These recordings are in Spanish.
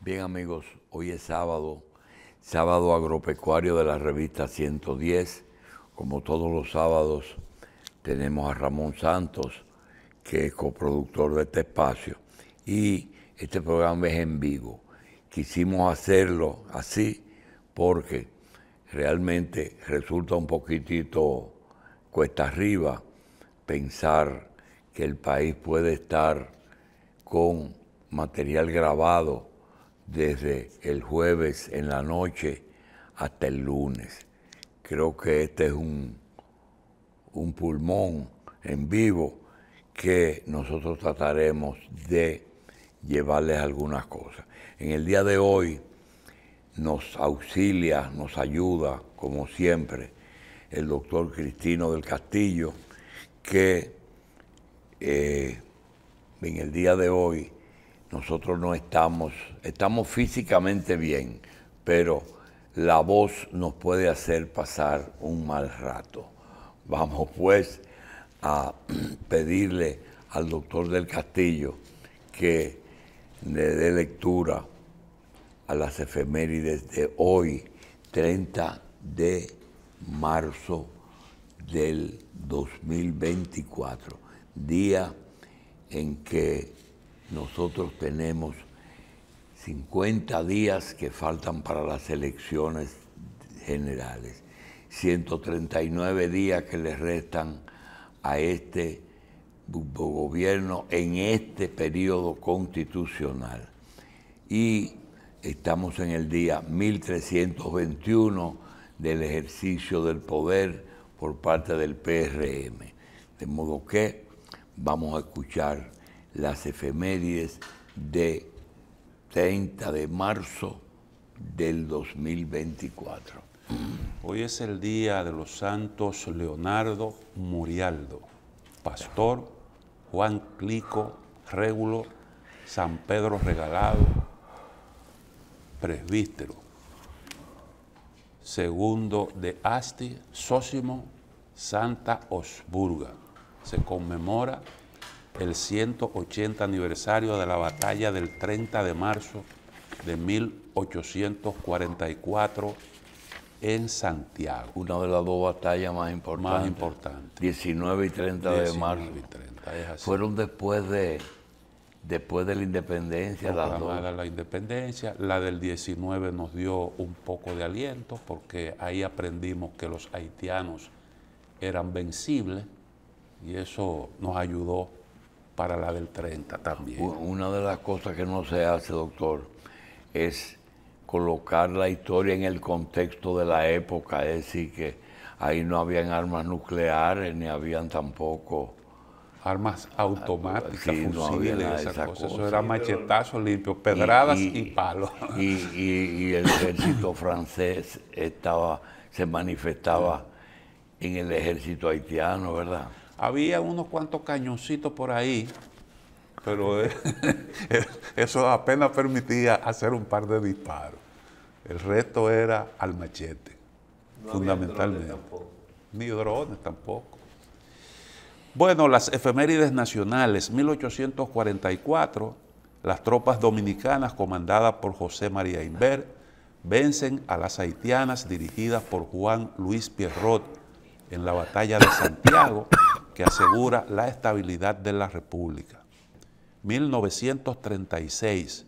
Bien amigos, hoy es sábado, sábado agropecuario de la revista 110. Como todos los sábados tenemos a Ramón Santos, que es coproductor de este espacio. Y este programa es en vivo. Quisimos hacerlo así porque realmente resulta un poquitito cuesta arriba pensar que el país puede estar con material grabado desde el jueves en la noche hasta el lunes. Creo que este es un, un pulmón en vivo que nosotros trataremos de llevarles algunas cosas. En el día de hoy nos auxilia, nos ayuda, como siempre, el doctor Cristino del Castillo, que eh, en el día de hoy nosotros no estamos, estamos físicamente bien, pero la voz nos puede hacer pasar un mal rato. Vamos pues a pedirle al doctor del Castillo que le dé lectura a las efemérides de hoy, 30 de marzo del 2024, día en que nosotros tenemos 50 días que faltan para las elecciones generales, 139 días que le restan a este gobierno en este periodo constitucional. Y estamos en el día 1321 del ejercicio del poder por parte del PRM. De modo que vamos a escuchar las efemérides de 30 de marzo del 2024. Hoy es el día de los santos Leonardo Murialdo, Pastor, Juan Clico, Régulo, San Pedro Regalado, presbítero, segundo de Asti, Sósimo, Santa Osburga. Se conmemora el 180 aniversario de la batalla del 30 de marzo de 1844 en Santiago. Una de las dos batallas más importantes. Más importantes. 19 y 30 de marzo. Y 30, Fueron después de después de la independencia. Las la independencia. La del 19 nos dio un poco de aliento porque ahí aprendimos que los haitianos eran vencibles y eso nos ayudó para la del 30 también. Una de las cosas que no se hace, doctor, es colocar la historia en el contexto de la época, es decir, que ahí no habían armas nucleares ni habían tampoco armas automáticas, sí, esas cosas. Eso era machetazos limpios, pedradas y, palos. Y, y, el ejército francés estaba, se manifestaba en el ejército haitiano, ¿verdad? Había unos cuantos cañoncitos por ahí, pero eh, eso apenas permitía hacer un par de disparos. El resto era al machete, fundamentalmente. Ni drones tampoco. Bueno, las efemérides nacionales, 1844, las tropas dominicanas comandadas por José María Inver vencen a las haitianas dirigidas por Juan Luis Pierrot en la batalla de Santiago que asegura la estabilidad de la República. 1936.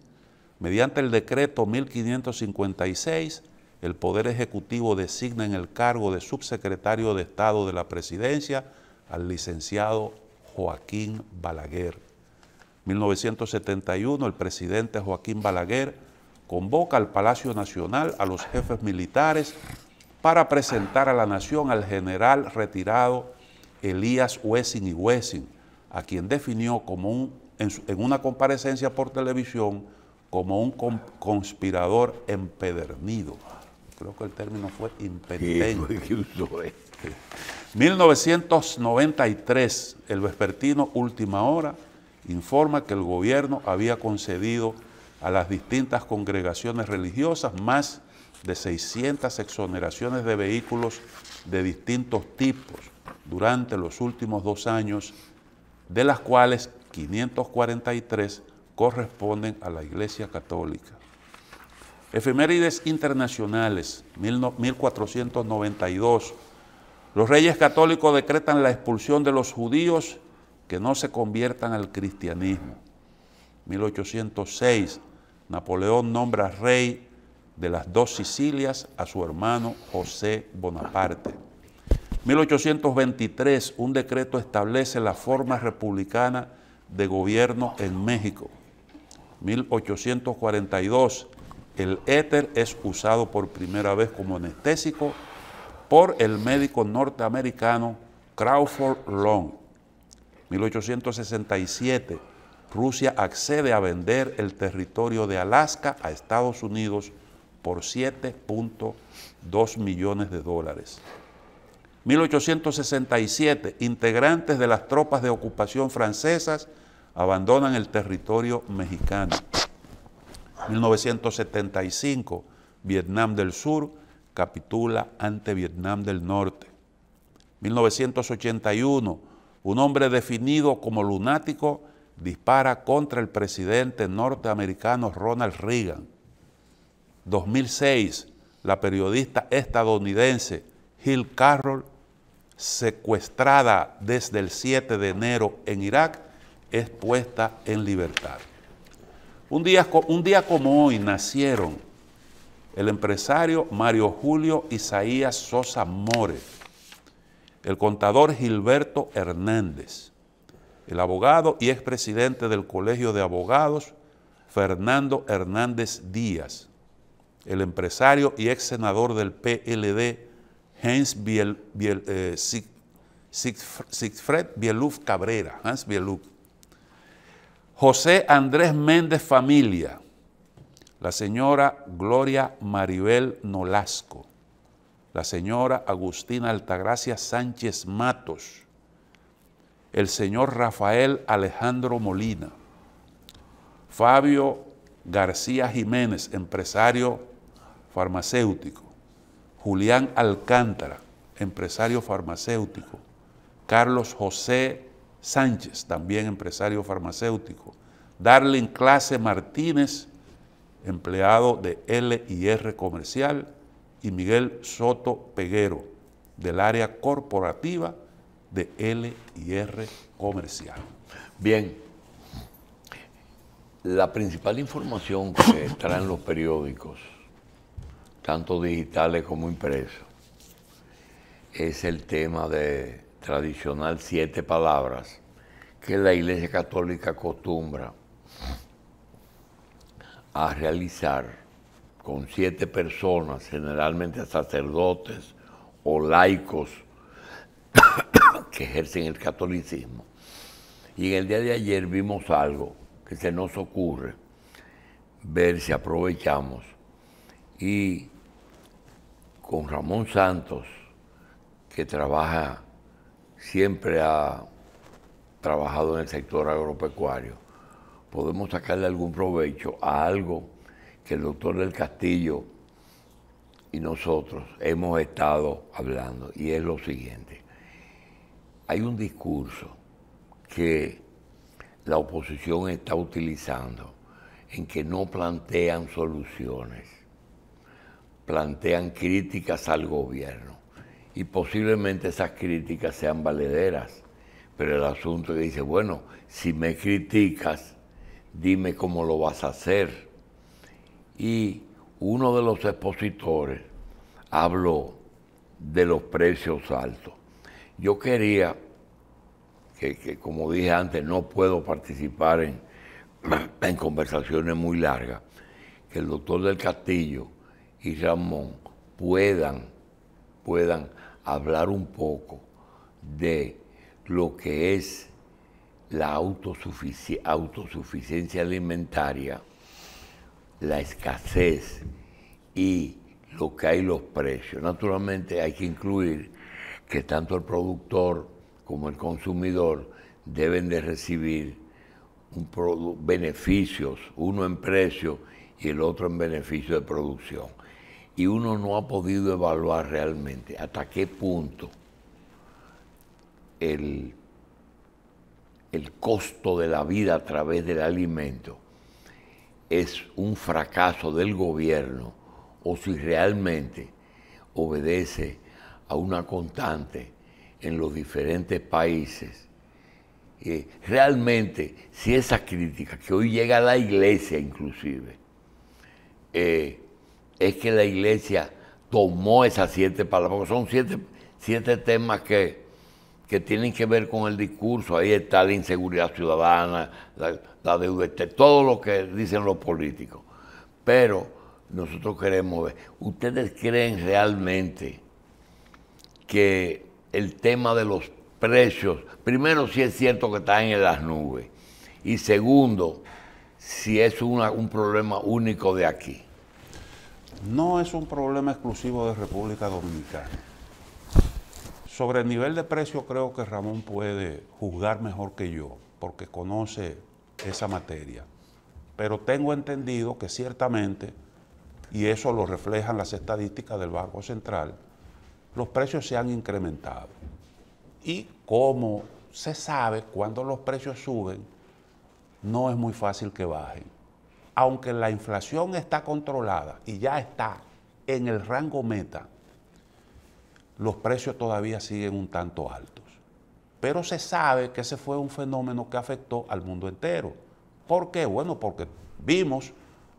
Mediante el decreto 1556, el Poder Ejecutivo designa en el cargo de subsecretario de Estado de la Presidencia al licenciado Joaquín Balaguer. 1971, el presidente Joaquín Balaguer convoca al Palacio Nacional a los jefes militares para presentar a la nación al general retirado Elías Wessing y Wessing, a quien definió como un, en, una comparecencia por televisión como un conspirador empedernido. Creo que el término fue impedente. 1993, el vespertino Última Hora informa que el gobierno había concedido a las distintas congregaciones religiosas más de 600 exoneraciones de vehículos de distintos tipos, durante los últimos dos años, de las cuales 543 corresponden a la Iglesia Católica. Efemérides internacionales, 1492. Los reyes católicos decretan la expulsión de los judíos que no se conviertan al cristianismo. 1806. Napoleón nombra rey de las dos Sicilias a su hermano José Bonaparte. 1823, un decreto establece la forma republicana de gobierno en México. 1842, el éter es usado por primera vez como anestésico por el médico norteamericano Crawford Long. 1867, Rusia accede a vender el territorio de Alaska a Estados Unidos por 7.2 millones de dólares. 1867, integrantes de las tropas de ocupación francesas abandonan el territorio mexicano. 1975, Vietnam del Sur capitula ante Vietnam del Norte. 1981, un hombre definido como lunático dispara contra el presidente norteamericano Ronald Reagan. 2006, la periodista estadounidense Hill Carroll, secuestrada desde el 7 de enero en Irak, es puesta en libertad. Un día, un día como hoy nacieron el empresario Mario Julio Isaías Sosa More, el contador Gilberto Hernández, el abogado y expresidente del Colegio de Abogados Fernando Hernández Díaz, el empresario y ex senador del PLD Hans Biel, Bieluf eh, Cabrera, Hans Bieluf. José Andrés Méndez Familia, la señora Gloria Maribel Nolasco, la señora Agustina Altagracia Sánchez Matos, el señor Rafael Alejandro Molina, Fabio García Jiménez, empresario farmacéutico, Julián Alcántara, empresario farmacéutico, Carlos José Sánchez, también empresario farmacéutico, Darlene Clase Martínez, empleado de LIR Comercial, y Miguel Soto Peguero, del área corporativa de LIR Comercial. Bien, la principal información que traen los periódicos tanto digitales como impresos, es el tema de tradicional siete palabras que la Iglesia Católica acostumbra a realizar con siete personas, generalmente sacerdotes o laicos que ejercen el catolicismo. Y en el día de ayer vimos algo que se nos ocurre ver si aprovechamos y con Ramón Santos, que trabaja, siempre ha trabajado en el sector agropecuario, podemos sacarle algún provecho a algo que el doctor del Castillo y nosotros hemos estado hablando, y es lo siguiente. Hay un discurso que la oposición está utilizando en que no plantean soluciones plantean críticas al gobierno y posiblemente esas críticas sean valederas, pero el asunto que dice, bueno, si me criticas, dime cómo lo vas a hacer. Y uno de los expositores habló de los precios altos. Yo quería, que, como dije antes, no puedo participar en, en conversaciones muy largas, que el doctor del Castillo y Ramón puedan, puedan hablar un poco de lo que es la autosuficiencia alimentaria, la escasez y lo que hay los precios. Naturalmente hay que incluir que tanto el productor como el consumidor deben de recibir beneficios, uno en precio y el otro en beneficio de producción y uno no ha podido evaluar realmente hasta qué punto el, el costo de la vida a través del alimento es un fracaso del gobierno o si realmente obedece a una constante en los diferentes países. Eh, realmente, si esa crítica que hoy llega a la iglesia inclusive, eh, es que la iglesia tomó esas siete palabras, son siete, temas que, tienen que ver con el discurso. Ahí está la inseguridad ciudadana, la, deuda, este, todo lo que dicen los políticos. Pero nosotros queremos ver, ¿ustedes creen realmente que el tema de los precios, primero si es cierto que están en las nubes, y segundo, si es un problema único de aquí? no es un problema exclusivo de República Dominicana. Sobre el nivel de precio creo que Ramón puede juzgar mejor que yo, porque conoce esa materia. Pero tengo entendido que ciertamente, y eso lo reflejan las estadísticas del Banco Central, los precios se han incrementado. Y como se sabe, cuando los precios suben, no es muy fácil que bajen aunque la inflación está controlada y ya está en el rango meta, los precios todavía siguen un tanto altos. Pero se sabe que ese fue un fenómeno que afectó al mundo entero. ¿Por qué? Bueno, porque vimos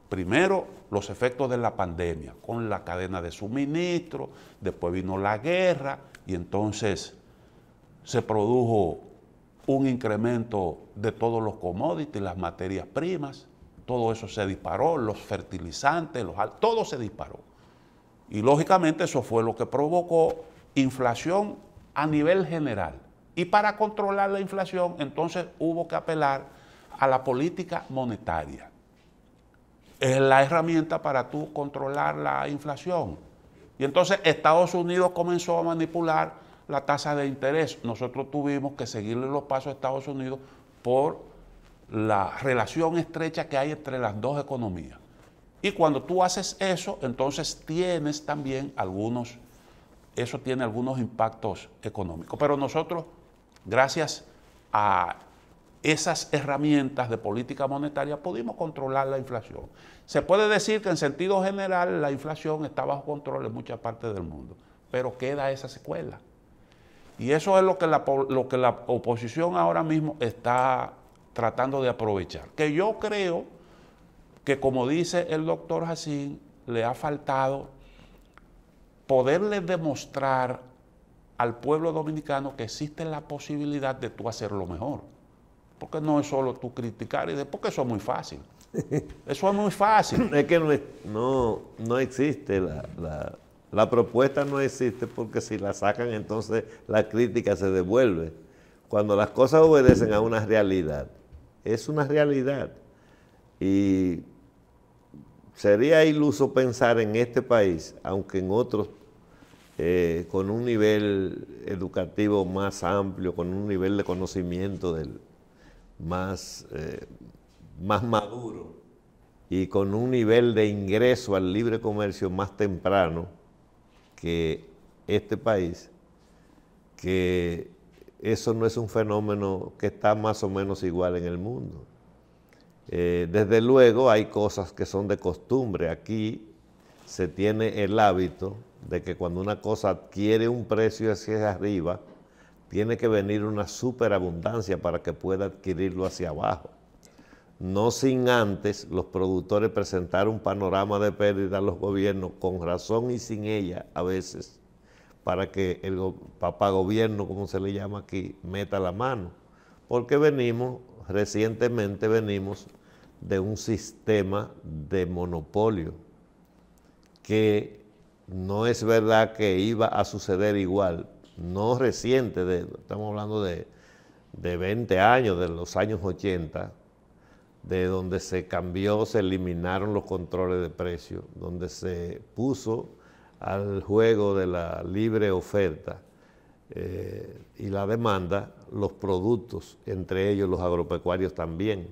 primero los efectos de la pandemia con la cadena de suministro, después vino la guerra y entonces se produjo un incremento de todos los commodities, las materias primas, todo eso se disparó, los fertilizantes, los, todo se disparó. Y lógicamente eso fue lo que provocó inflación a nivel general. Y para controlar la inflación, entonces hubo que apelar a la política monetaria. Es la herramienta para tú controlar la inflación. Y entonces Estados Unidos comenzó a manipular la tasa de interés. Nosotros tuvimos que seguirle los pasos a Estados Unidos por la relación estrecha que hay entre las dos economías. Y cuando tú haces eso, entonces tienes también algunos, eso tiene algunos impactos económicos. Pero nosotros, gracias a esas herramientas de política monetaria, pudimos controlar la inflación. Se puede decir que en sentido general la inflación está bajo control en muchas partes del mundo, pero queda esa secuela. Y eso es lo que la, lo que la oposición ahora mismo está tratando de aprovechar. Que yo creo que, como dice el doctor Jacín, le ha faltado poderle demostrar al pueblo dominicano que existe la posibilidad de tú hacerlo mejor. Porque no es solo tú criticar y decir, porque eso es muy fácil. Eso es muy fácil. es que no, existe la, propuesta, no existe porque si la sacan entonces la crítica se devuelve. Cuando las cosas obedecen a una realidad es una realidad. Y sería iluso pensar en este país, aunque en otros, eh, con un nivel educativo más amplio, con un nivel de conocimiento del, más, eh, más maduro y con un nivel de ingreso al libre comercio más temprano que este país, que eso no es un fenómeno que está más o menos igual en el mundo. Eh, desde luego hay cosas que son de costumbre. Aquí se tiene el hábito de que cuando una cosa adquiere un precio hacia arriba, tiene que venir una superabundancia para que pueda adquirirlo hacia abajo. No sin antes los productores presentar un panorama de pérdida a los gobiernos, con razón y sin ella a veces, para que el papá gobierno, como se le llama aquí, meta la mano. Porque venimos, recientemente venimos de un sistema de monopolio que no es verdad que iba a suceder igual, no reciente, estamos hablando de, de 20 años, de los años 80, de donde se cambió, se eliminaron los controles de precio, donde se puso al juego de la libre oferta eh, y la demanda los productos, entre ellos los agropecuarios también.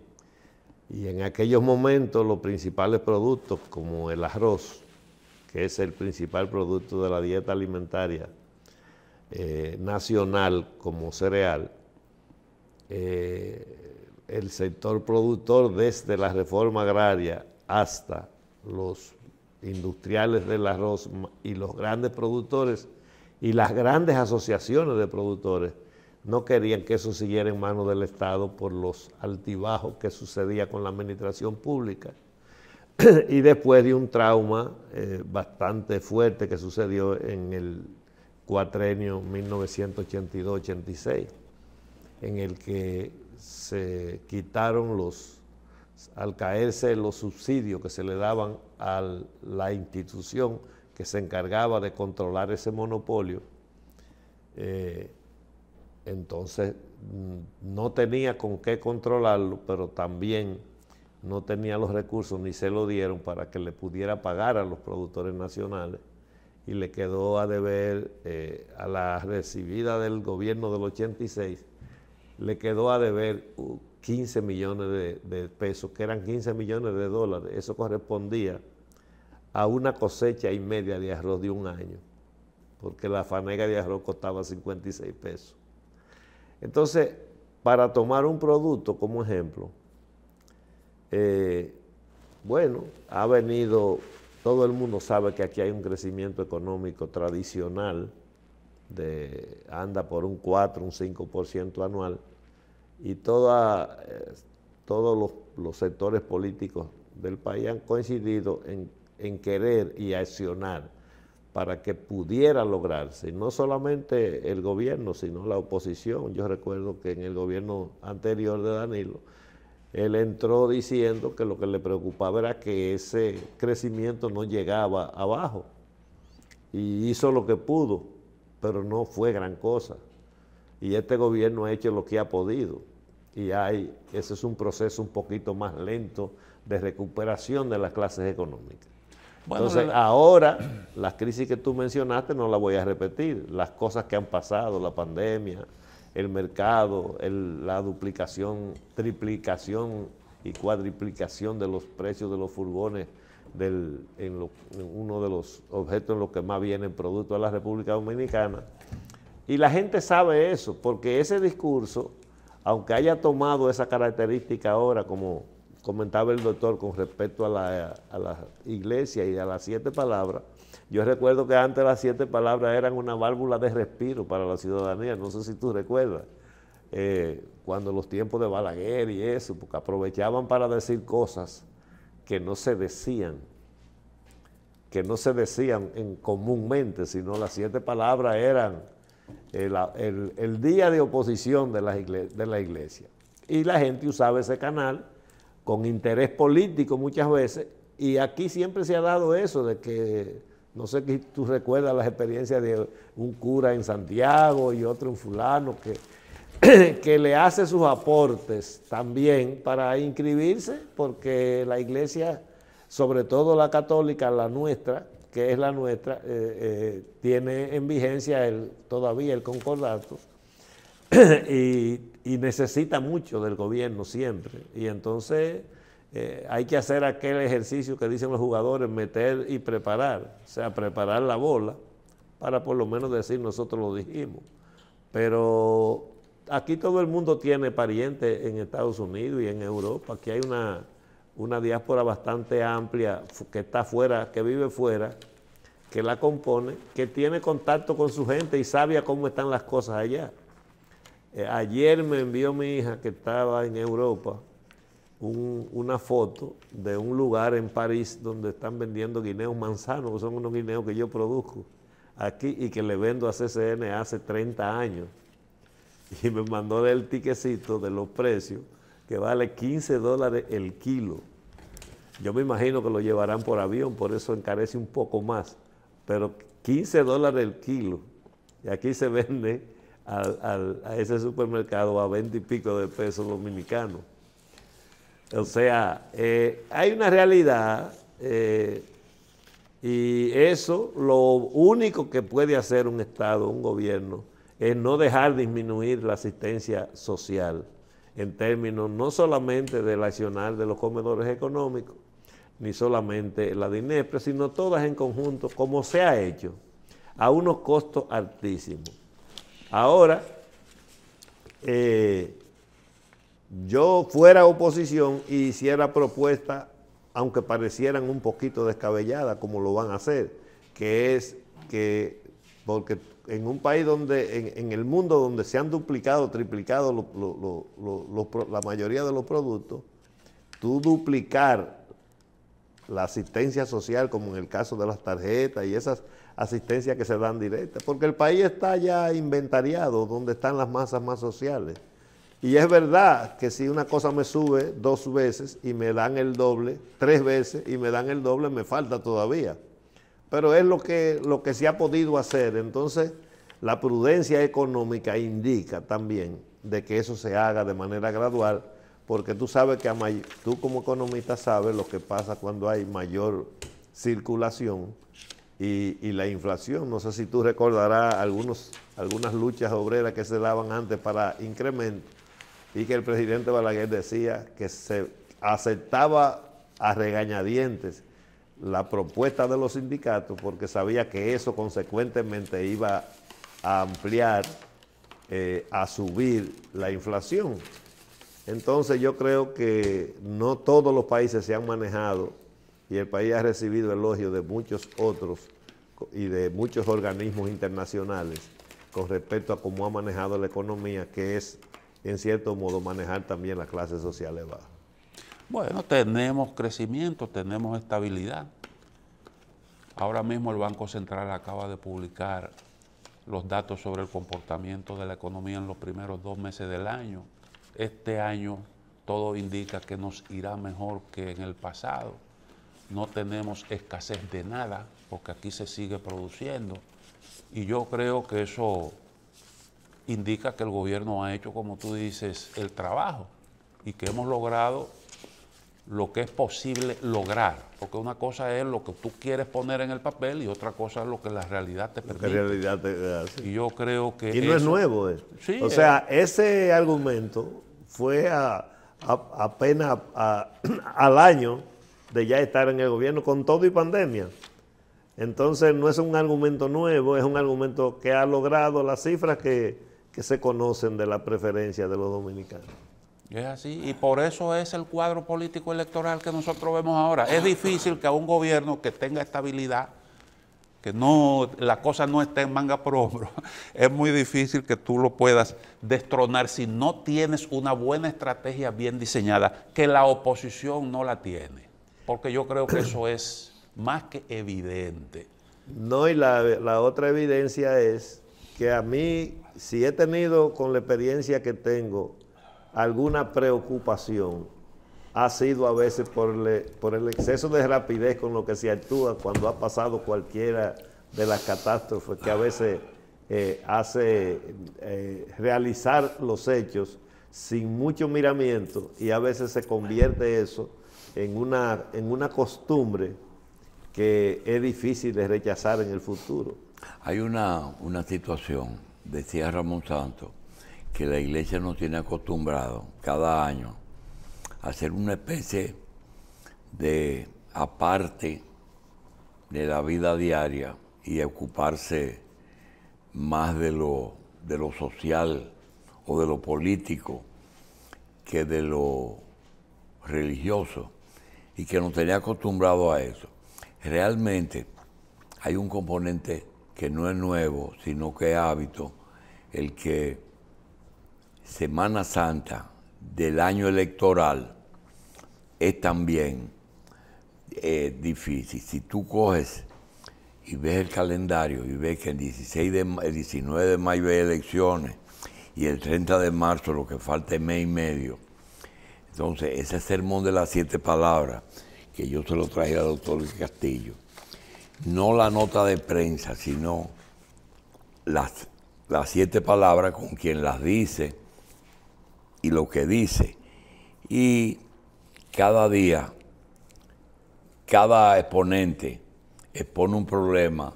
Y en aquellos momentos los principales productos, como el arroz, que es el principal producto de la dieta alimentaria eh, nacional como cereal, eh, el sector productor desde la reforma agraria hasta los industriales del arroz y los grandes productores y las grandes asociaciones de productores no querían que eso siguiera en manos del Estado por los altibajos que sucedía con la administración pública. y después de un trauma eh, bastante fuerte que sucedió en el cuatrenio 1982-86, en el que se quitaron los al caerse los subsidios que se le daban a la institución que se encargaba de controlar ese monopolio, eh, entonces mm, no tenía con qué controlarlo, pero también no tenía los recursos ni se lo dieron para que le pudiera pagar a los productores nacionales y le quedó a deber eh, a la recibida del gobierno del 86 le quedó a deber 15 uh, millones de, pesos, que eran 15 millones de dólares. Eso correspondía a una cosecha y media de arroz de un año, porque la fanega de arroz costaba 56 pesos. Entonces, para tomar un producto como ejemplo, eh, bueno, ha venido, todo el mundo sabe que aquí hay un crecimiento económico tradicional, de, anda por un 4, un 5% anual, y toda, todos los, sectores políticos del país han coincidido en, en querer y accionar para que pudiera lograrse, no solamente el gobierno, sino la oposición. Yo recuerdo que en el gobierno anterior de Danilo, él entró diciendo que lo que le preocupaba era que ese crecimiento no llegaba abajo y hizo lo que pudo pero no fue gran cosa. Y este gobierno ha hecho lo que ha podido. Y hay, ese es un proceso un poquito más lento de recuperación de las clases económicas. Entonces, ahora, las crisis que tú mencionaste no la voy a repetir. Las cosas que han pasado, la pandemia, el mercado, la duplicación, triplicación y cuadriplicación de los precios de los furgones en, uno de los objetos en los que más vienen producto de la República Dominicana. Y la gente sabe eso, porque ese discurso, aunque haya tomado esa característica ahora, como comentaba el doctor con respecto a la, iglesia y a las siete palabras, yo recuerdo que antes las siete palabras eran una válvula de respiro para la ciudadanía, no sé si tú recuerdas, eh, cuando los tiempos de Balaguer y eso, porque aprovechaban para decir cosas que no se decían, que no se decían en comúnmente, sino las siete palabras eran el, día de oposición de la, de la iglesia. Y la gente usaba ese canal con interés político muchas veces, y aquí siempre se ha dado eso, de que, no sé si tú recuerdas las experiencias de un cura en Santiago y otro en fulano, que que le hace sus aportes también para inscribirse, porque la iglesia, sobre todo la católica, la nuestra, que es la nuestra, eh, eh, tiene en vigencia el, todavía el concordato y, necesita mucho del gobierno siempre. Y entonces eh, hay que hacer aquel ejercicio que dicen los jugadores, meter y preparar, o sea, preparar la bola para por lo menos decir nosotros lo dijimos. Pero aquí todo el mundo tiene parientes en Estados Unidos y en Europa. Aquí hay una, diáspora bastante amplia que está fuera, que vive fuera, que la compone, que tiene contacto con su gente y sabe cómo están las cosas allá. Eh, ayer me envió mi hija que estaba en Europa una foto de un lugar en París donde están vendiendo guineos manzanos, que son unos guineos que yo produzco aquí y que le vendo a CCN hace 30 años. y me mandó el tiquecito de los precios que vale 15 dólares el kilo. Yo me imagino que lo llevarán por avión, por eso encarece un poco más, pero 15 dólares el kilo. Y aquí se vende a ese supermercado a 20 y pico de pesos dominicanos. O sea, eh, hay una realidad eh, y eso lo único que puede hacer un Estado, un gobierno, es no dejar disminuir la asistencia social en términos no solamente del accionar de los comedores económicos, ni solamente la DINEPRE, sino todas en conjunto, como se ha hecho, a unos costos altísimos. Ahora, eh, yo fuera oposición e hiciera propuestas, aunque parecieran un poquito descabelladas, como lo van a hacer, que es que, porque en un país donde, en, el mundo donde se han duplicado, triplicado la mayoría de los productos, tú duplicar la asistencia social, como en el caso de las tarjetas y esas asistencias que se dan directas, porque el país está ya inventariado, donde están las masas más sociales. Y es verdad que si una cosa me sube dos veces y me dan el doble, tres veces y me dan el doble, me falta todavía. Pero es lo que, lo que se ha podido hacer. Entonces, la prudencia económica indica también de que eso se haga de manera gradual, porque tú sabes que a tú como economista sabes lo que pasa cuando hay mayor circulación y, la inflación. No sé si tú recordarás algunos, algunas luchas obreras que se daban antes para incremento y que el presidente Balaguer decía que se aceptaba a regañadientes la propuesta de los sindicatos porque sabía que eso consecuentemente iba a ampliar, eh, a subir la inflación. Entonces yo creo que no todos los países se han manejado y el país ha recibido elogio de muchos otros y de muchos organismos internacionales con respecto a cómo ha manejado la economía, que es en cierto modo manejar también las clases sociales bajas. Bueno, tenemos crecimiento, tenemos estabilidad. Ahora mismo el Banco Central acaba de publicar los datos sobre el comportamiento de la economía en los primeros dos meses del año. Este año todo indica que nos irá mejor que en el pasado. No tenemos escasez de nada porque aquí se sigue produciendo. Y yo creo que eso indica que el gobierno ha hecho, como tú dices, el trabajo y que hemos logrado lo que es posible lograr, porque una cosa es lo que tú quieres poner en el papel y otra cosa es lo que la realidad te permite. Y yo creo que... Y no es nuevo esto. o sea, eh. ese argumento fue a, apenas al año de ya estar en el gobierno con todo y pandemia. Entonces no es un argumento nuevo, es un argumento que ha logrado las cifras que, que se conocen de la preferencia de los dominicanos. Es así, y por eso es el cuadro político electoral que nosotros vemos ahora. Es difícil que a un gobierno que tenga estabilidad, que no, la cosa no esté en manga por hombro, es muy difícil que tú lo puedas destronar si no tienes una buena estrategia bien diseñada, que la oposición no la tiene, porque yo creo que eso es más que evidente. No, y la, la otra evidencia es que a mí, si he tenido con la experiencia que tengo alguna preocupación ha sido a veces por, por el exceso de rapidez con lo que se actúa cuando ha pasado cualquiera de las catástrofes que a veces eh, hace eh, realizar los hechos sin mucho miramiento y a veces se convierte eso en una, en una costumbre que es difícil de rechazar en el futuro. Hay una, una situación, decía Ramón Santos, que la iglesia nos tiene acostumbrado cada año a hacer una especie de aparte de la vida diaria y ocuparse más de lo, de lo social o de lo político que de lo religioso y que nos tenía acostumbrado a eso. Realmente hay un componente que no es nuevo, sino que es hábito, el que Semana Santa del año electoral es también eh, difícil. Si tú coges y ves el calendario y ves que el, 16 de, 19 de mayo hay elecciones y el 30 de marzo lo que falta es mes y medio, entonces ese sermón de las siete palabras que yo se lo traje al doctor Castillo, no la nota de prensa, sino las, las siete palabras con quien las dice y lo que dice. Y cada día, cada exponente expone un problema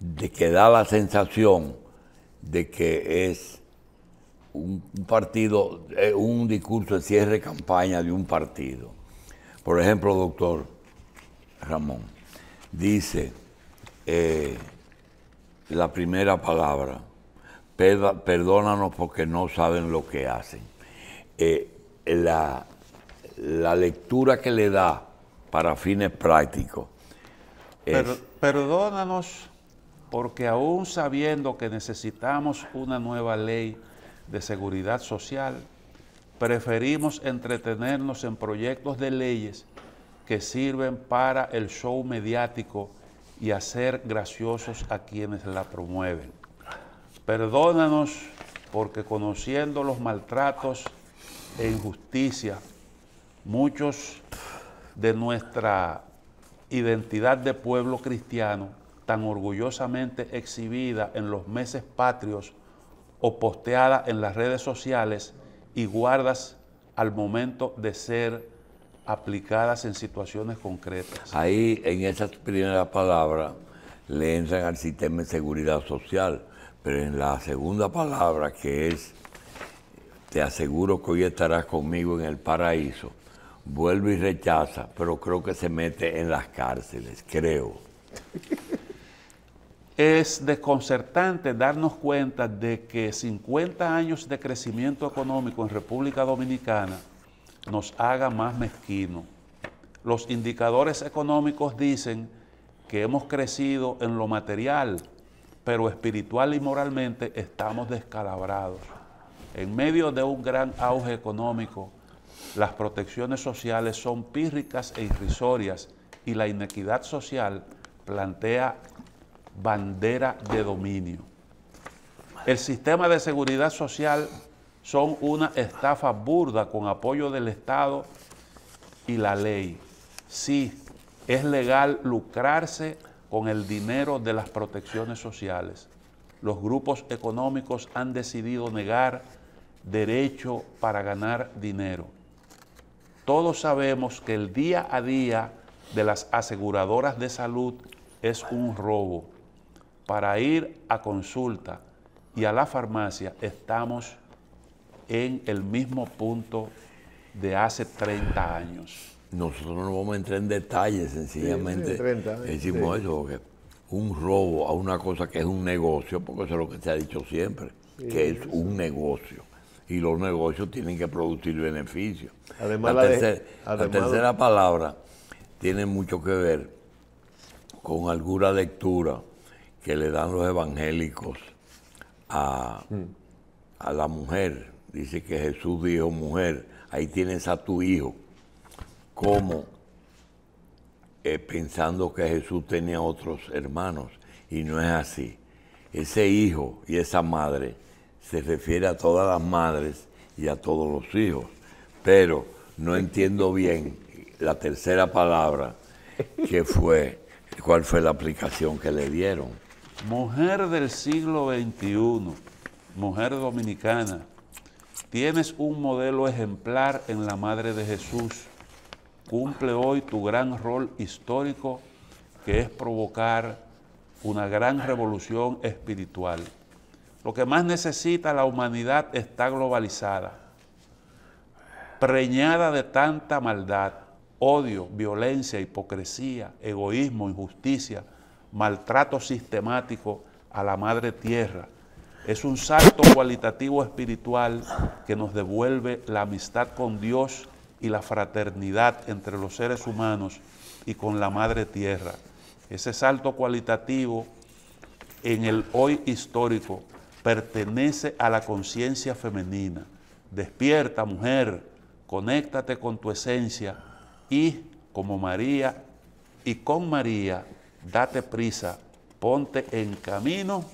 de que da la sensación de que es un, partido, eh, un discurso de cierre de campaña de un partido. Por ejemplo, doctor Ramón, dice eh, la primera palabra, perdónanos porque no saben lo que hacen. Eh, la, lectura que le da para fines prácticos. perdónanos porque aún sabiendo que necesitamos una nueva ley de seguridad social, preferimos entretenernos en proyectos de leyes que sirven para el show mediático y hacer graciosos a quienes la promueven. Perdónanos porque conociendo los maltratos e injusticia, muchos de nuestra identidad de pueblo cristiano, tan orgullosamente exhibida en los meses patrios o posteada en las redes sociales y guardas al momento de ser aplicadas en situaciones concretas. Ahí, en esa primera palabra, le entran al sistema de seguridad social, pero en la segunda palabra, que es te aseguro que hoy estarás conmigo en el paraíso. Vuelve y rechaza, pero creo que se mete en las cárceles, creo. Es desconcertante darnos cuenta de que 50 años de crecimiento económico en República Dominicana nos haga más mezquinos Los indicadores económicos dicen que hemos crecido en lo material, pero espiritual y moralmente estamos descalabrados. En medio de un gran auge económico, las protecciones sociales son pírricas e irrisorias y la inequidad social plantea bandera de dominio. El sistema de seguridad social son una estafa burda con apoyo del Estado y la ley. Sí, es legal lucrarse con el dinero de las protecciones sociales. Los grupos económicos han decidido negar derecho para ganar dinero. Todos sabemos que el día a día de las aseguradoras de salud es un robo. Para ir a consulta y a la farmacia estamos en el mismo punto de hace 30 años. Nosotros no vamos a entrar en detalles, sencillamente ¿eh? decimos eso, porque un robo a una cosa que es un negocio, porque eso es lo que se ha dicho siempre, que es un negocio y los negocios tienen que producir beneficios. Además, la, tercera, palabra tiene mucho que ver con alguna lectura que le dan los evangélicos a, la mujer. Dice que Jesús dijo, mujer, ahí tienes a tu hijo. ¿Cómo? Eh, pensando que Jesús tenía otros hermanos. Y no es así. Ese hijo y esa madre se refiere a todas las madres y a todos los hijos, pero no entiendo bien la tercera palabra que fue, cuál fue la aplicación que le dieron. Mujer del siglo XXI, mujer dominicana, tienes un modelo ejemplar en la Madre de Jesús. Cumple hoy tu gran rol histórico que es provocar una gran revolución espiritual. Lo que más necesita la humanidad está globalizada, preñada de tanta maldad, odio, violencia, hipocresía, egoísmo, injusticia, maltrato sistemático a la madre tierra. Es un salto cualitativo espiritual que nos devuelve la amistad con Dios y la fraternidad entre los seres humanos y con la madre tierra. Ese salto cualitativo en el hoy histórico pertenece a la conciencia femenina. Despierta, mujer, conéctate con tu esencia y como María y con María, date prisa, ponte en camino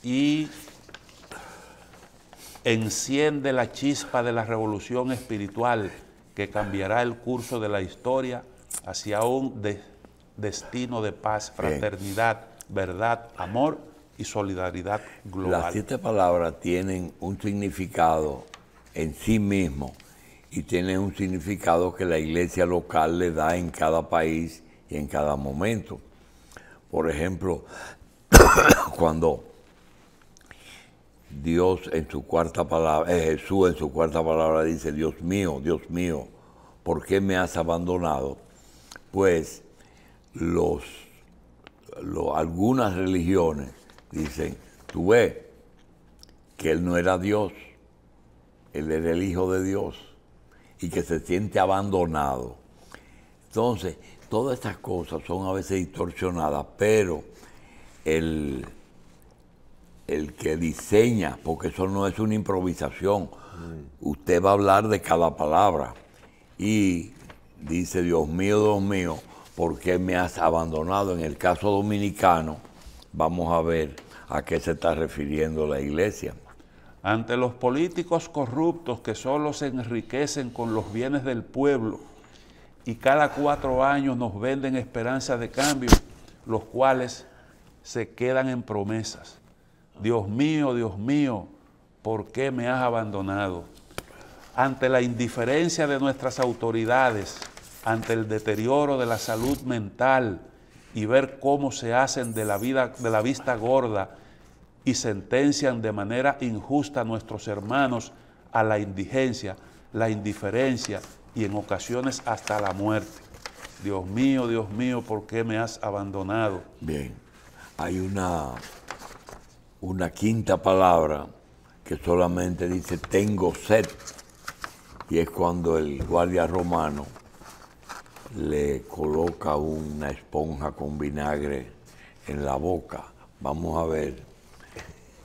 y enciende la chispa de la revolución espiritual que cambiará el curso de la historia hacia un destino de paz, fraternidad, verdad, amor y solidaridad global. Las siete palabras tienen un significado en sí mismo y tienen un significado que la iglesia local le da en cada país y en cada momento. Por ejemplo, cuando Dios en su cuarta palabra, eh, Jesús en su cuarta palabra dice, Dios mío, Dios mío, ¿por qué me has abandonado? Pues algunas religiones dicen, tú ves que él no era Dios, él era el Hijo de Dios y que se siente abandonado. Entonces, todas estas cosas son a veces distorsionadas, pero el, el que diseña, porque eso no es una improvisación, mm. usted va a hablar de cada palabra y dice, Dios mío, Dios mío, ¿por qué me has abandonado? En el caso dominicano, vamos a ver a qué se está refiriendo la iglesia. Ante los políticos corruptos que solo se enriquecen con los bienes del pueblo y cada cuatro años nos venden esperanzas de cambio, los cuales se quedan en promesas. Dios mío, Dios mío, ¿por qué me has abandonado? Ante la indiferencia de nuestras autoridades, ante el deterioro de la salud mental, y ver cómo se hacen de la, vida, de la vista gorda y sentencian de manera injusta a nuestros hermanos a la indigencia, la indiferencia y en ocasiones hasta la muerte. Dios mío, Dios mío, ¿por qué me has abandonado? Bien, hay una, una quinta palabra que solamente dice tengo sed y es cuando el guardia romano le coloca una esponja con vinagre en la boca. Vamos a ver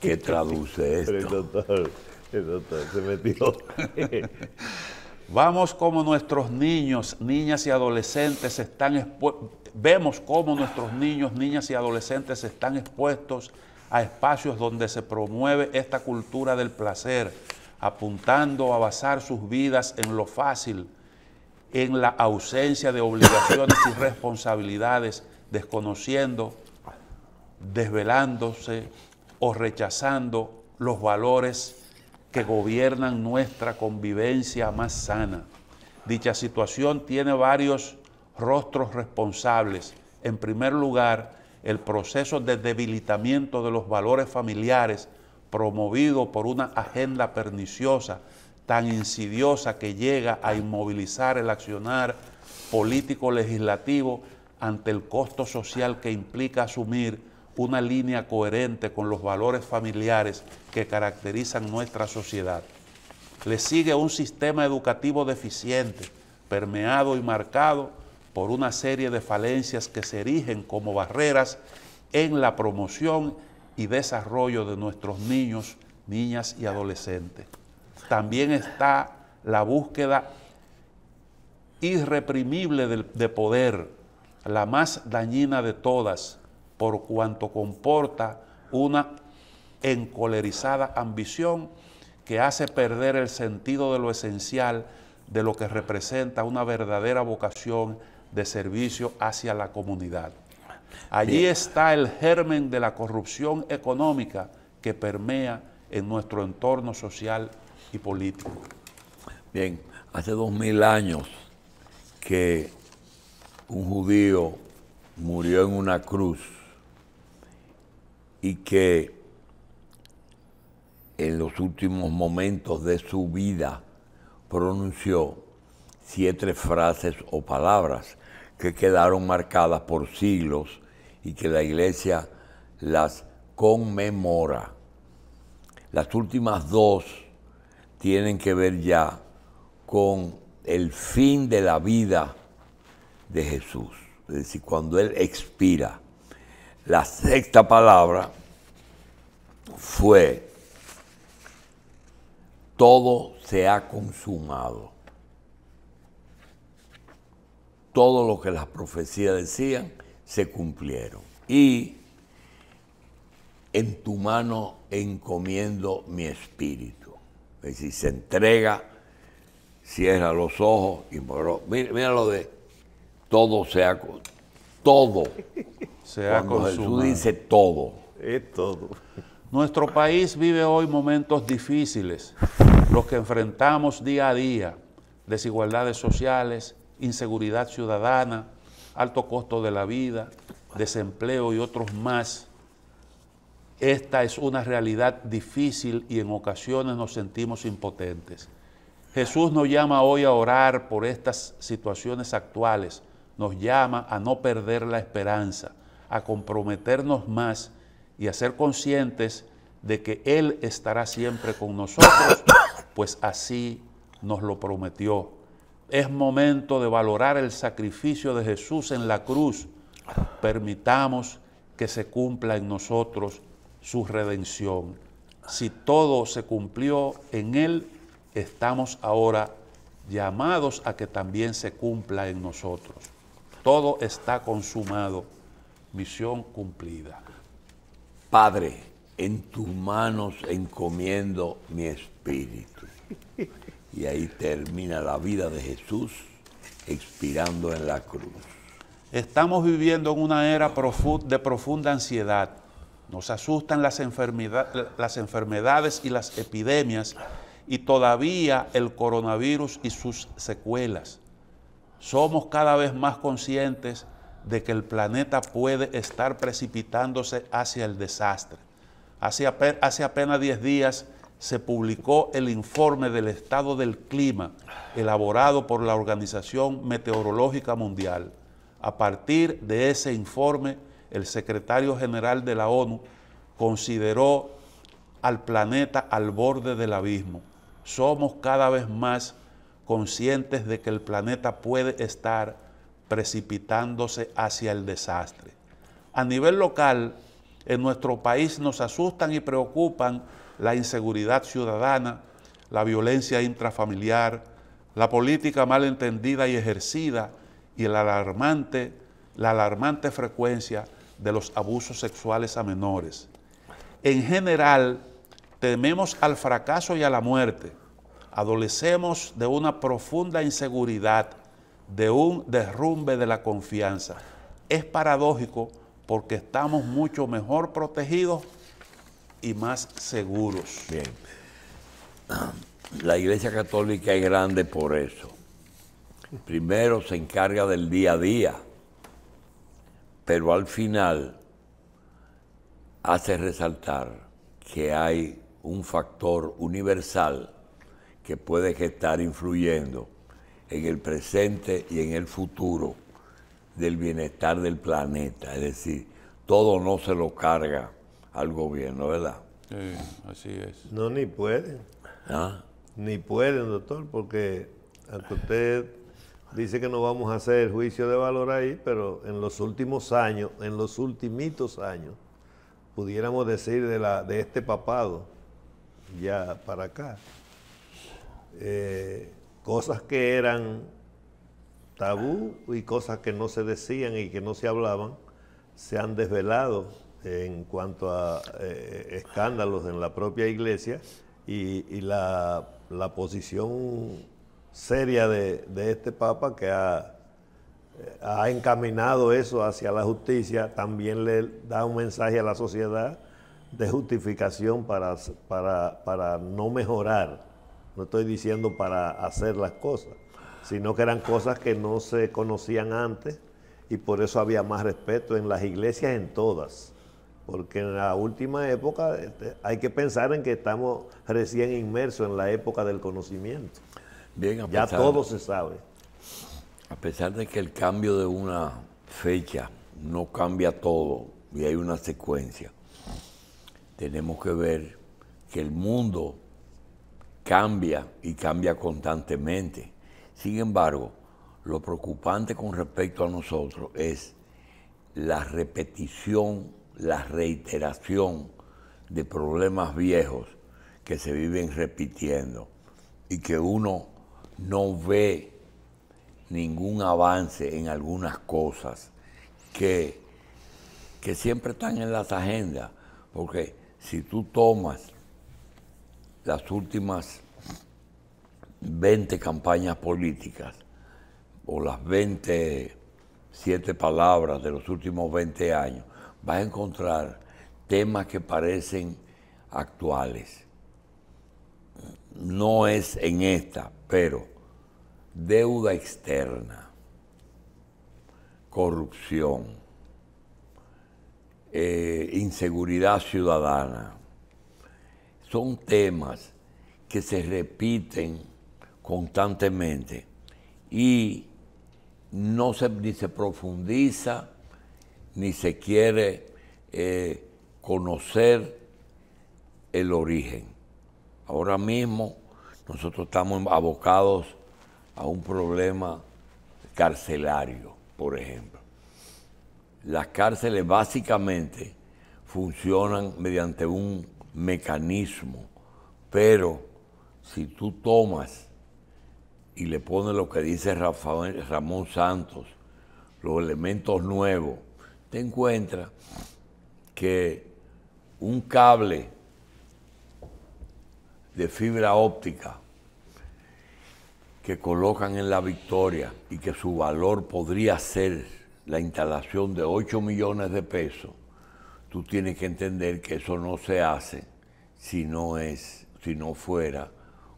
qué traduce esto. el doctor, se metió. Vamos como nuestros niños, niñas y adolescentes están vemos cómo nuestros niños, niñas y adolescentes están expuestos a espacios donde se promueve esta cultura del placer, apuntando a basar sus vidas en lo fácil, en la ausencia de obligaciones y responsabilidades, desconociendo, desvelándose o rechazando los valores que gobiernan nuestra convivencia más sana. Dicha situación tiene varios rostros responsables. En primer lugar, el proceso de debilitamiento de los valores familiares promovido por una agenda perniciosa tan insidiosa que llega a inmovilizar el accionar político legislativo ante el costo social que implica asumir una línea coherente con los valores familiares que caracterizan nuestra sociedad. Le sigue un sistema educativo deficiente, permeado y marcado por una serie de falencias que se erigen como barreras en la promoción y desarrollo de nuestros niños, niñas y adolescentes también está la búsqueda irreprimible de, poder, la más dañina de todas, por cuanto comporta una encolerizada ambición que hace perder el sentido de lo esencial, de lo que representa una verdadera vocación de servicio hacia la comunidad. Allí está el germen de la corrupción económica que permea en nuestro entorno social y político. Bien, hace dos mil años que un judío murió en una cruz y que en los últimos momentos de su vida pronunció siete frases o palabras que quedaron marcadas por siglos y que la iglesia las conmemora. Las últimas dos tienen que ver ya con el fin de la vida de Jesús, es decir, cuando Él expira. La sexta palabra fue, todo se ha consumado. Todo lo que las profecías decían se cumplieron. Y en tu mano encomiendo mi espíritu. Es decir, se entrega, cierra los ojos y moró. Mira, lo de todo sea todo. Sea Cuando Jesús dice todo. Es todo. Nuestro país vive hoy momentos difíciles, los que enfrentamos día a día, desigualdades sociales, inseguridad ciudadana, alto costo de la vida, desempleo y otros más esta es una realidad difícil y en ocasiones nos sentimos impotentes. Jesús nos llama hoy a orar por estas situaciones actuales, nos llama a no perder la esperanza, a comprometernos más y a ser conscientes de que Él estará siempre con nosotros, pues así nos lo prometió. Es momento de valorar el sacrificio de Jesús en la cruz. Permitamos que se cumpla en nosotros su redención. Si todo se cumplió en Él, estamos ahora llamados a que también se cumpla en nosotros. Todo está consumado, misión cumplida. Padre, en tus manos encomiendo mi espíritu. Y ahí termina la vida de Jesús expirando en la cruz. Estamos viviendo en una era de profunda ansiedad nos asustan las, enfermedades y las epidemias y todavía el coronavirus y sus secuelas. Somos cada vez más conscientes de que el planeta puede estar precipitándose hacia el desastre. Hace, hace apenas 10 días se publicó el informe del estado del clima elaborado por la Organización Meteorológica Mundial. A partir de ese informe, el secretario general de la ONU consideró al planeta al borde del abismo. Somos cada vez más conscientes de que el planeta puede estar precipitándose hacia el desastre. A nivel local, en nuestro país nos asustan y preocupan la inseguridad ciudadana, la violencia intrafamiliar, la política mal entendida y ejercida y la alarmante, la alarmante frecuencia de los abusos sexuales a menores. En general, tememos al fracaso y a la muerte. Adolecemos de una profunda inseguridad, de un derrumbe de la confianza. Es paradójico porque estamos mucho mejor protegidos y más seguros. Bien. La Iglesia Católica es grande por eso. Primero se encarga del día a día pero al final hace resaltar que hay un factor universal que puede estar influyendo en el presente y en el futuro del bienestar del planeta. Es decir, todo no se lo carga al gobierno, ¿verdad? Sí, así es. No, ni pueden. ¿Ah? Ni pueden, doctor, porque aunque usted dice que no vamos a hacer juicio de valor ahí, pero en los últimos años, en los ultimitos años, pudiéramos decir de, este papado, ya para acá, eh, cosas que eran tabú y cosas que no se decían y que no se hablaban, se han desvelado en cuanto a eh, escándalos en la propia iglesia y, la posición seria de, este Papa que ha, encaminado eso hacia la justicia, también le da un mensaje a la sociedad de justificación para, para, para no mejorar. No estoy diciendo para hacer las cosas, sino que eran cosas que no se conocían antes y por eso había más respeto en las iglesias, en todas. Porque en la última época este, hay que pensar en que estamos recién inmersos en la época del conocimiento ya todo se sabe. A pesar de que el cambio de una fecha no cambia todo y hay una secuencia, tenemos que ver que el mundo cambia y cambia constantemente. Sin embargo, lo preocupante con respecto a nosotros es la repetición, la reiteración de problemas viejos que se viven repitiendo y que uno no ve ningún avance en algunas cosas que, que siempre están en las agendas, porque si tú tomas las últimas 20 campañas políticas o las 27 palabras de los últimos 20 años, vas a encontrar temas que parecen actuales. No es en esta, pero deuda externa, corrupción, eh, inseguridad ciudadana. Son temas que se repiten constantemente y no se, ni se profundiza ni se quiere eh, conocer el origen. Ahora mismo nosotros estamos abocados a un problema carcelario, por ejemplo. Las cárceles básicamente funcionan mediante un mecanismo, pero si tú tomas y le pones lo que dice Rafael, Ramón Santos, los elementos nuevos, te encuentras que un cable de fibra óptica que colocan en la victoria y que su valor podría ser la instalación de 8 millones de pesos, tú tienes que entender que eso no se hace si no es, si no fuera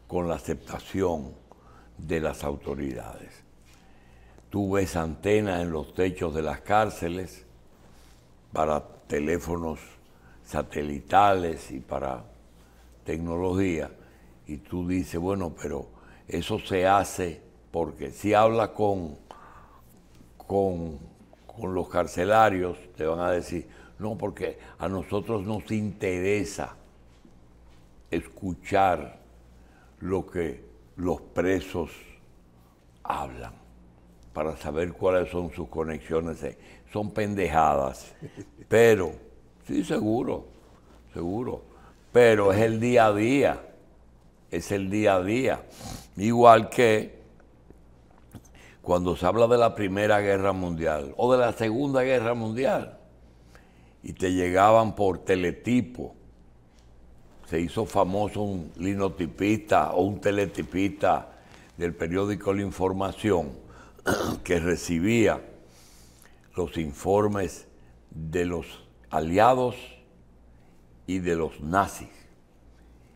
con la aceptación de las autoridades. Tú ves antenas en los techos de las cárceles para teléfonos satelitales y para tecnología, y tú dices, bueno, pero eso se hace porque si habla con, con, con los carcelarios, te van a decir, no, porque a nosotros nos interesa escuchar lo que los presos hablan para saber cuáles son sus conexiones. Eh, son pendejadas, pero, sí, seguro, seguro, pero es el día a día es el día a día. Igual que cuando se habla de la Primera Guerra Mundial o de la Segunda Guerra Mundial y te llegaban por teletipo. Se hizo famoso un linotipista o un teletipista del periódico La Información que recibía los informes de los aliados y de los nazis.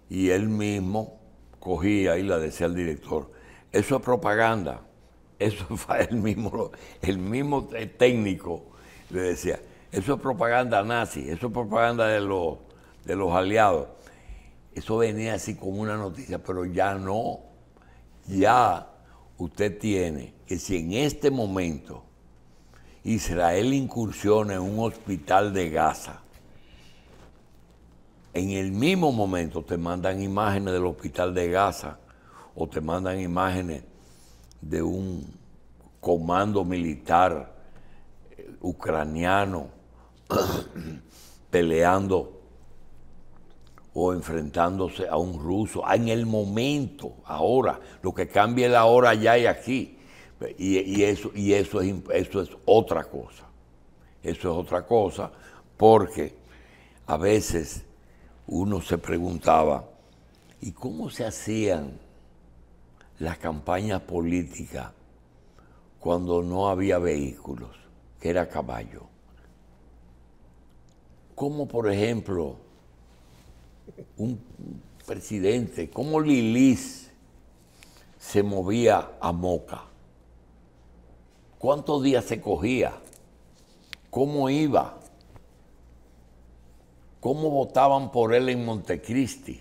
Y él mismo cogía y la decía al director. Eso es propaganda. Eso fue el mismo, el mismo técnico le decía. Eso es propaganda nazi, eso es propaganda de los, de los aliados. Eso venía así como una noticia, pero ya no. Ya usted tiene que si en este momento Israel incursiona en un hospital de Gaza, en el mismo momento te mandan imágenes del hospital de Gaza o te mandan imágenes de un comando militar eh, ucraniano peleando o enfrentándose a un ruso. Ah, en el momento, ahora, lo que cambia es la hora allá y aquí. Y, eso, y eso, es, eso es otra cosa. Eso es otra cosa porque a veces uno se preguntaba, ¿y cómo se hacían las campañas políticas cuando no había vehículos, que era caballo? ¿Cómo, por ejemplo, un presidente, como Lilis se movía a Moca? ¿Cuántos días se cogía? ¿Cómo iba? cómo votaban por él en Montecristi.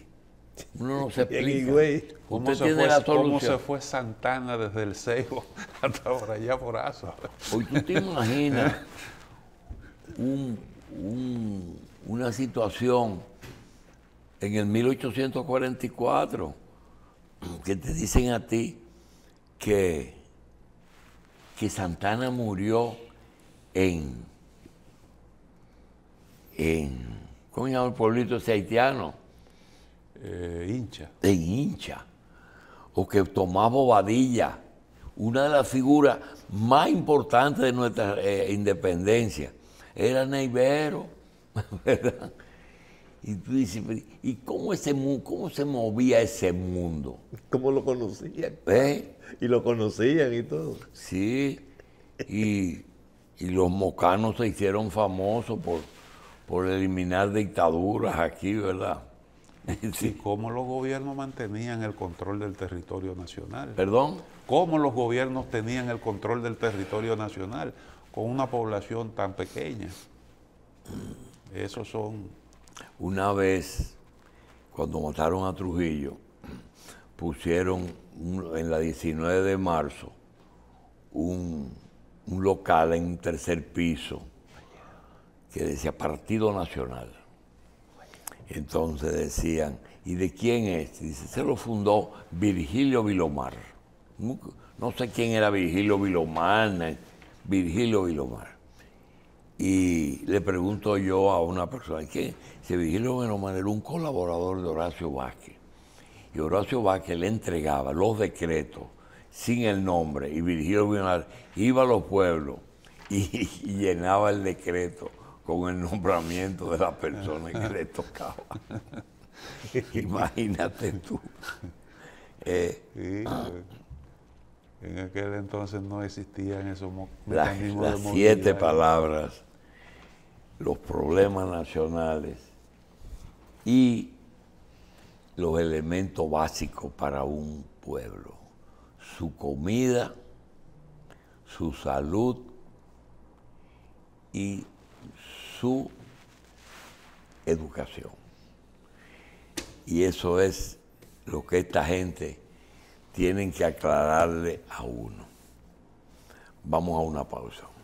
Uno no se explica. ¿Cómo, se fue, ¿Cómo, se fue, Santana desde el Seibo hasta por allá por Aso? Hoy tú te imaginas una situación en el 1844 que te dicen a ti que, que Santana murió en, en ¿cómo se llama el pueblito haitiano? Eh, hincha. De hincha. O que tomaba Bobadilla, una de las figuras más importantes de nuestra eh, independencia, era Neivero, ¿verdad? Y tú dices, ¿y cómo, se movía ese mundo? ¿Cómo lo conocían? ¿Eh? Y lo conocían y todo. Sí, y, y los mocanos se hicieron famosos por por eliminar dictaduras aquí, ¿verdad? ¿Y cómo los gobiernos mantenían el control del territorio nacional? ¿Perdón? ¿Cómo los gobiernos tenían el control del territorio nacional con una población tan pequeña? Esos son... Una vez, cuando mataron a Trujillo, pusieron en la 19 de marzo un, un local en un tercer piso que decía Partido Nacional. Entonces decían, ¿y de quién es? Dice, se lo fundó Virgilio Vilomar. No sé quién era Virgilio Vilomar, Virgilio Vilomar. Y le pregunto yo a una persona, ¿qué? Se Virgilio Vilomar era un colaborador de Horacio Vázquez. Y Horacio Vázquez le entregaba los decretos sin el nombre. Y Virgilio Vilomar iba a los pueblos y llenaba el decreto con el nombramiento de la persona que le tocaba. Imagínate tú. Eh, pues, en aquel entonces no existían esos las, siete palabras, los problemas nacionales y los elementos básicos para un pueblo, su comida, su salud y su educación. Y eso es lo que esta gente tienen que aclararle a uno. Vamos a una pausa.